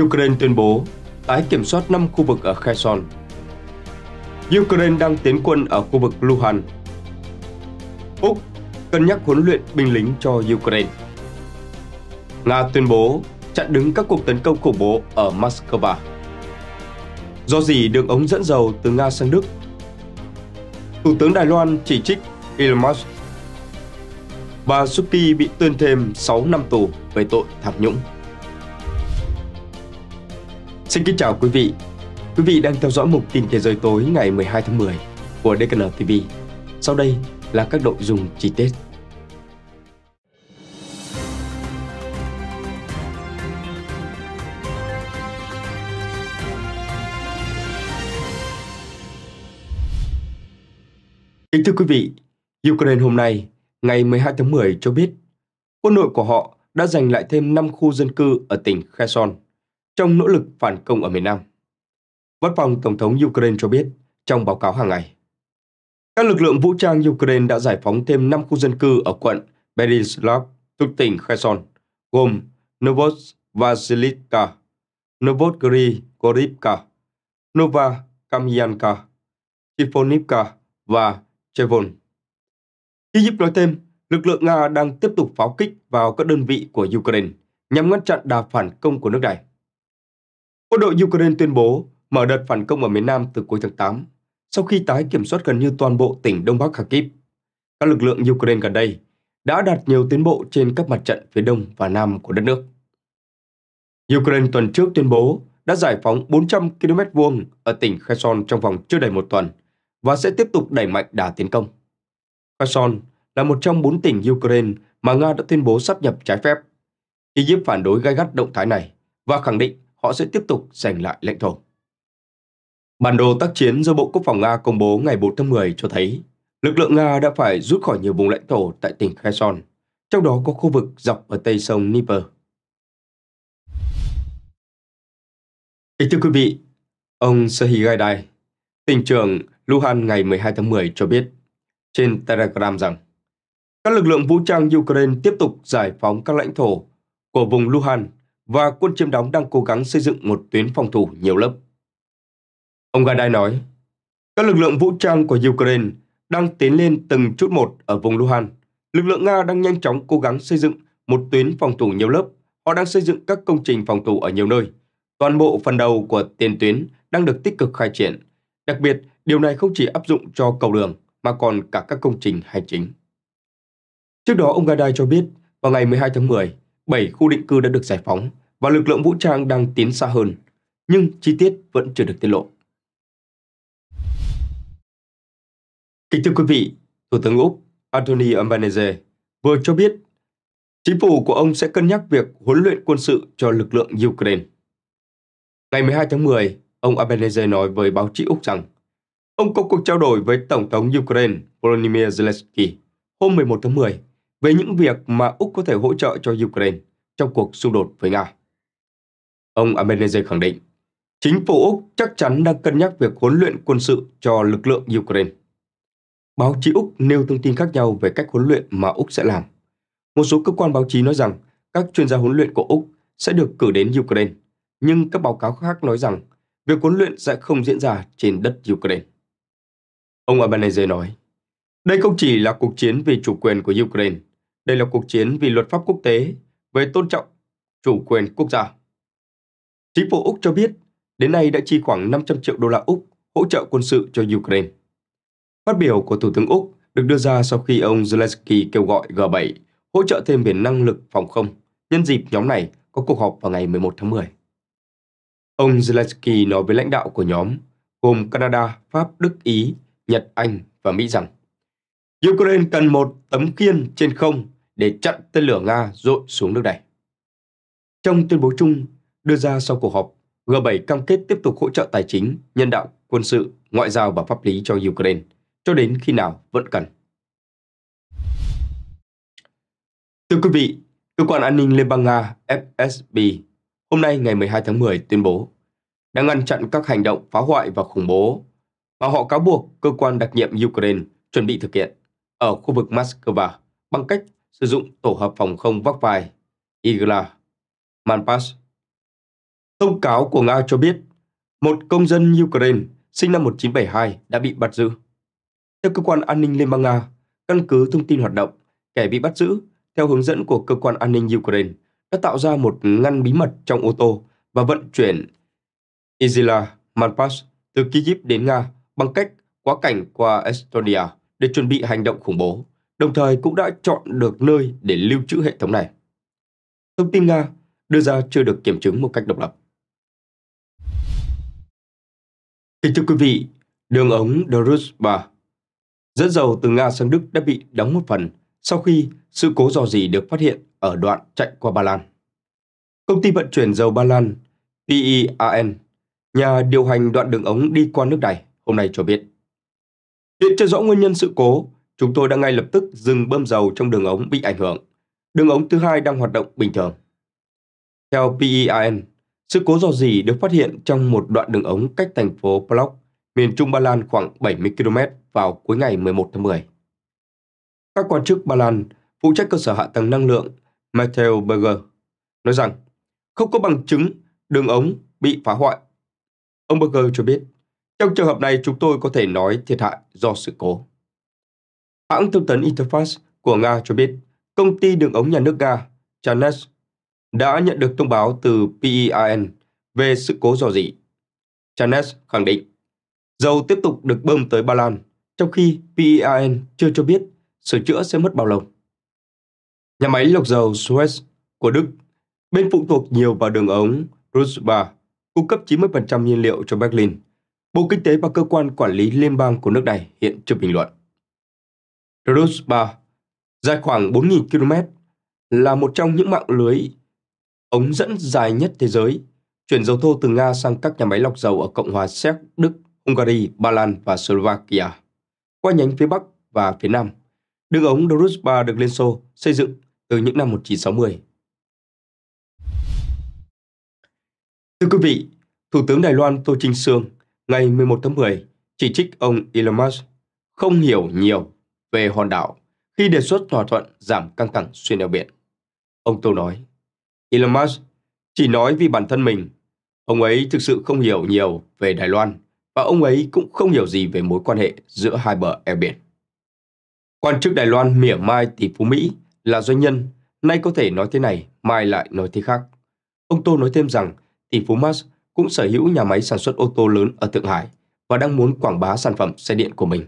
Ukraine tuyên bố tái kiểm soát 5 khu vực ở Kherson. Ukraine đang tiến quân ở khu vực Luhansk. Úc cân nhắc huấn luyện binh lính cho Ukraine. Nga tuyên bố chặn đứng các cuộc tấn công khủng bố ở Moscow. Do gì đường ống dẫn dầu từ Nga sang Đức? Thủ tướng Đài Loan chỉ trích Elon Musk. và Suki bị tuyên thêm 6 năm tù về tội tham nhũng. Xin kính chào quý vị. Quý vị đang theo dõi mục tin thế giới tối ngày 12 tháng 10 của DKN TV. Sau đây là các nội dung chi tiết. Kính thưa quý vị, Ukraine hôm nay, ngày 12 tháng 10 cho biết quân đội của họ đã giành lại thêm 5 khu dân cư ở tỉnh Kherson trong nỗ lực phản công ở miền Nam. Văn phòng Tổng thống Ukraine cho biết trong báo cáo hàng ngày, các lực lượng vũ trang Ukraine đã giải phóng thêm 5 khu dân cư ở quận Berislav thuộc tỉnh Kherson, gồm Novovasilivka, Novogorivka, Nova Kamyanka, Tifonivka và Chevron. Kyiv nói thêm, lực lượng Nga đang tiếp tục pháo kích vào các đơn vị của Ukraine nhằm ngăn chặn đà phản công của nước này. Quân đội Ukraine tuyên bố mở đợt phản công ở miền Nam từ cuối tháng 8, sau khi tái kiểm soát gần như toàn bộ tỉnh Đông Bắc Kharkiv. Các lực lượng Ukraine gần đây đã đạt nhiều tiến bộ trên các mặt trận phía Đông và Nam của đất nước. Ukraine tuần trước tuyên bố đã giải phóng 400 km vuông ở tỉnh Kherson trong vòng chưa đầy một tuần và sẽ tiếp tục đẩy mạnh đà tiến công. Kherson là một trong bốn tỉnh Ukraine mà Nga đã tuyên bố sắp nhập trái phép. Kyiv phản đối gai gắt động thái này và khẳng định họ sẽ tiếp tục giành lại lãnh thổ. Bản đồ tác chiến do Bộ Quốc phòng Nga công bố ngày 4 tháng 10 cho thấy lực lượng Nga đã phải rút khỏi nhiều vùng lãnh thổ tại tỉnh Kherson, trong đó có khu vực dọc ở tây sông Dnieper. Kính thưa quý vị, ông Serhiy Gaidai, tỉnh trưởng Luhan ngày 12 tháng 10 cho biết trên Telegram rằng các lực lượng vũ trang Ukraine tiếp tục giải phóng các lãnh thổ của vùng Luhan và quân chiếm đóng đang cố gắng xây dựng một tuyến phòng thủ nhiều lớp. Ông Gadai nói, các lực lượng vũ trang của Ukraine đang tiến lên từng chút một ở vùng Luhan. Lực lượng Nga đang nhanh chóng cố gắng xây dựng một tuyến phòng thủ nhiều lớp. Họ đang xây dựng các công trình phòng thủ ở nhiều nơi. Toàn bộ phần đầu của tiền tuyến đang được tích cực khai triển. Đặc biệt, điều này không chỉ áp dụng cho cầu đường mà còn cả các công trình hành chính. Trước đó, ông Gadai cho biết vào ngày 12 tháng 10, 7 khu định cư đã được giải phóng và lực lượng vũ trang đang tiến xa hơn, nhưng chi tiết vẫn chưa được tiết lộ. Kính thưa quý vị, Thủ tướng Úc Anthony Albanese vừa cho biết chính phủ của ông sẽ cân nhắc việc huấn luyện quân sự cho lực lượng Ukraine. Ngày 12 tháng 10, ông Albanese nói với báo chí Úc rằng ông có cuộc trao đổi với Tổng thống Ukraine Volodymyr Zelensky hôm 11 tháng 10 về những việc mà Úc có thể hỗ trợ cho Ukraine trong cuộc xung đột với Nga. Ông Ameneze khẳng định, chính phủ Úc chắc chắn đang cân nhắc việc huấn luyện quân sự cho lực lượng Ukraine. Báo chí Úc nêu thông tin khác nhau về cách huấn luyện mà Úc sẽ làm. Một số cơ quan báo chí nói rằng các chuyên gia huấn luyện của Úc sẽ được cử đến Ukraine, nhưng các báo cáo khác nói rằng việc huấn luyện sẽ không diễn ra trên đất Ukraine. Ông Albanese nói, đây không chỉ là cuộc chiến vì chủ quyền của Ukraine, đây là cuộc chiến vì luật pháp quốc tế về tôn trọng chủ quyền quốc gia. Chính phủ Úc cho biết, đến nay đã chi khoảng 500 triệu đô la Úc hỗ trợ quân sự cho Ukraine. Phát biểu của Thủ tướng Úc được đưa ra sau khi ông Zelensky kêu gọi G7 hỗ trợ thêm về năng lực phòng không nhân dịp nhóm này có cuộc họp vào ngày 11 tháng 10. Ông Zelensky nói với lãnh đạo của nhóm, gồm Canada, Pháp, Đức, Ý, Nhật, Anh và Mỹ rằng Ukraine cần một tấm khiên trên không để chặn tên lửa Nga dội xuống nước này. Trong tuyên bố chung đưa ra sau cuộc họp, G7 cam kết tiếp tục hỗ trợ tài chính, nhân đạo, quân sự, ngoại giao và pháp lý cho Ukraine, cho đến khi nào vẫn cần. Thưa quý vị, Cơ quan An ninh Liên bang Nga FSB hôm nay ngày 12 tháng 10 tuyên bố đã ngăn chặn các hành động phá hoại và khủng bố mà họ cáo buộc cơ quan đặc nhiệm Ukraine chuẩn bị thực hiện ở khu vực Moscow bằng cách sử dụng tổ hợp phòng không vóc vai Igla Manpass. Thông cáo của Nga cho biết, một công dân Ukraine sinh năm 1972 đã bị bắt giữ. Theo cơ quan an ninh Liên bang Nga, căn cứ thông tin hoạt động, kẻ bị bắt giữ theo hướng dẫn của cơ quan an ninh Ukraine đã tạo ra một ngăn bí mật trong ô tô và vận chuyển Izila Manpas từ Kyiv đến Nga bằng cách quá cảnh qua Estonia để chuẩn bị hành động khủng bố đồng thời cũng đã chọn được nơi để lưu trữ hệ thống này. Thông tin Nga đưa ra chưa được kiểm chứng một cách độc lập. Kính thưa quý vị, đường ống Druzhba dẫn dầu từ Nga sang Đức đã bị đóng một phần sau khi sự cố dò dỉ được phát hiện ở đoạn chạy qua Ba Lan. Công ty vận chuyển dầu Ba Lan PEAN, nhà điều hành đoạn đường ống đi qua nước này, hôm nay cho biết. Hiện chưa rõ nguyên nhân sự cố, chúng tôi đã ngay lập tức dừng bơm dầu trong đường ống bị ảnh hưởng. Đường ống thứ hai đang hoạt động bình thường. Theo PEIN, sự cố dò dỉ được phát hiện trong một đoạn đường ống cách thành phố Plock, miền Trung Ba Lan khoảng 70 km vào cuối ngày 11 tháng 10. Các quan chức Ba Lan phụ trách cơ sở hạ tầng năng lượng Matteo Berger nói rằng không có bằng chứng đường ống bị phá hoại. Ông Berger cho biết, trong trường hợp này chúng tôi có thể nói thiệt hại do sự cố. Hãng thông tấn Interfax của Nga cho biết công ty đường ống nhà nước Nga Charnes đã nhận được thông báo từ PEIN về sự cố rò rỉ. Charnes khẳng định dầu tiếp tục được bơm tới Ba Lan trong khi PEIN chưa cho biết sửa chữa sẽ mất bao lâu. Nhà máy lọc dầu Suez của Đức, bên phụ thuộc nhiều vào đường ống Rusba, cung cấp 90% nhiên liệu cho Berlin. Bộ Kinh tế và Cơ quan Quản lý Liên bang của nước này hiện chưa bình luận. Druzhba, dài khoảng 4.000 km, là một trong những mạng lưới ống dẫn dài nhất thế giới, chuyển dầu thô từ Nga sang các nhà máy lọc dầu ở Cộng hòa Séc, Đức, Hungary, Ba Lan và Slovakia, qua nhánh phía Bắc và phía Nam. Đường ống Druzhba được Liên Xô xây dựng từ những năm 1960. Thưa quý vị, Thủ tướng Đài Loan Tô Trinh Sương ngày 11 tháng 10 chỉ trích ông Elon Musk không hiểu nhiều về hòn đảo khi đề xuất thỏa thuận giảm căng thẳng xuyên eo biển. Ông Tô nói, Elon Musk chỉ nói vì bản thân mình. Ông ấy thực sự không hiểu nhiều về Đài Loan và ông ấy cũng không hiểu gì về mối quan hệ giữa hai bờ eo biển. Quan chức Đài Loan mỉa mai tỷ phú Mỹ là doanh nhân, nay có thể nói thế này, mai lại nói thế khác. Ông Tô nói thêm rằng tỷ phú Musk cũng sở hữu nhà máy sản xuất ô tô lớn ở Thượng Hải và đang muốn quảng bá sản phẩm xe điện của mình.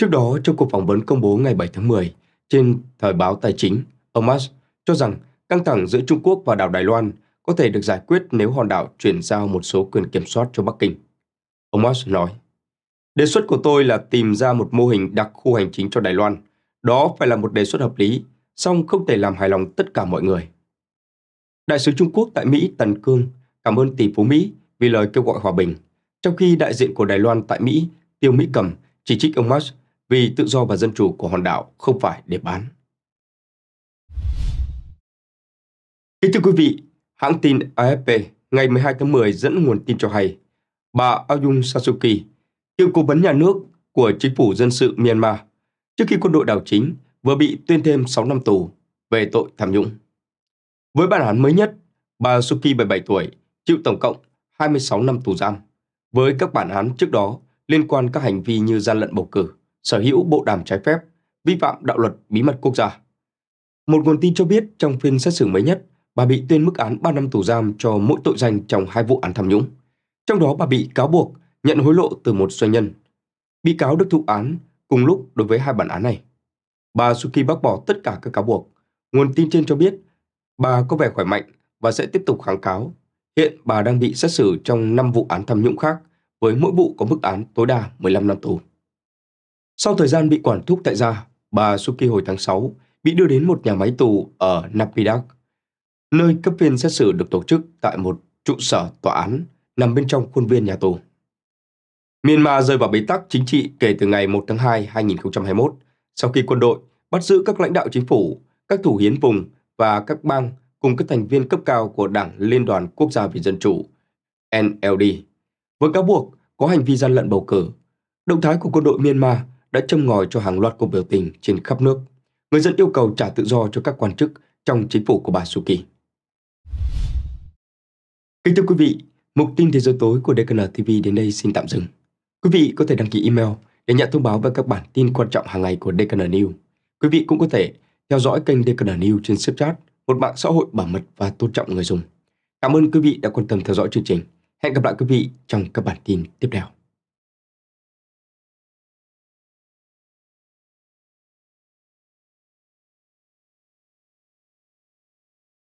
Trước đó, trong cuộc phỏng vấn công bố ngày 7 tháng 10 trên thời báo Tài chính, ông Musk cho rằng căng thẳng giữa Trung Quốc và đảo Đài Loan có thể được giải quyết nếu hòn đảo chuyển giao một số quyền kiểm soát cho Bắc Kinh. Ông Musk nói, Đề xuất của tôi là tìm ra một mô hình đặc khu hành chính cho Đài Loan. Đó phải là một đề xuất hợp lý, song không thể làm hài lòng tất cả mọi người. Đại sứ Trung Quốc tại Mỹ Tần Cương cảm ơn tỷ phú Mỹ vì lời kêu gọi hòa bình, trong khi đại diện của Đài Loan tại Mỹ Tiêu Mỹ Cầm chỉ trích ông Musk vì tự do và dân chủ của hòn đảo không phải để bán. Kính thưa quý vị, hãng tin AFP ngày 12 tháng 10 dẫn nguồn tin cho hay, bà Aung San Suu Kyi, cựu cố vấn nhà nước của chính phủ dân sự Myanmar, trước khi quân đội đảo chính vừa bị tuyên thêm 6 năm tù về tội tham nhũng. Với bản án mới nhất, bà Suu Kyi 77 tuổi chịu tổng cộng 26 năm tù giam với các bản án trước đó liên quan các hành vi như gian lận bầu cử, sở hữu bộ đàm trái phép, vi phạm đạo luật bí mật quốc gia. Một nguồn tin cho biết trong phiên xét xử mới nhất, bà bị tuyên mức án 3 năm tù giam cho mỗi tội danh trong hai vụ án tham nhũng. Trong đó bà bị cáo buộc nhận hối lộ từ một doanh nhân. Bị cáo được thụ án cùng lúc đối với hai bản án này. Bà Suki bác bỏ tất cả các cáo buộc. Nguồn tin trên cho biết bà có vẻ khỏe mạnh và sẽ tiếp tục kháng cáo. Hiện bà đang bị xét xử trong 5 vụ án tham nhũng khác với mỗi vụ có mức án tối đa 15 năm tù. Sau thời gian bị quản thúc tại gia, bà Suki hồi tháng 6 bị đưa đến một nhà máy tù ở Napidak, nơi cấp phiên xét xử được tổ chức tại một trụ sở tòa án nằm bên trong khuôn viên nhà tù. Myanmar rơi vào bế tắc chính trị kể từ ngày 1 tháng 2 2021 sau khi quân đội bắt giữ các lãnh đạo chính phủ, các thủ hiến vùng và các bang cùng các thành viên cấp cao của Đảng Liên đoàn Quốc gia vì Dân chủ NLD với cáo buộc có hành vi gian lận bầu cử. Động thái của quân đội Myanmar đã châm ngòi cho hàng loạt cuộc biểu tình trên khắp nước. Người dân yêu cầu trả tự do cho các quan chức trong chính phủ của bà Suki. Kính thưa quý vị, mục tin thế giới tối của DKN TV đến đây xin tạm dừng. Quý vị có thể đăng ký email để nhận thông báo về các bản tin quan trọng hàng ngày của DKN News. Quý vị cũng có thể theo dõi kênh DKN News trên Snapchat, một mạng xã hội bảo mật và tôn trọng người dùng. Cảm ơn quý vị đã quan tâm theo dõi chương trình. Hẹn gặp lại quý vị trong các bản tin tiếp theo.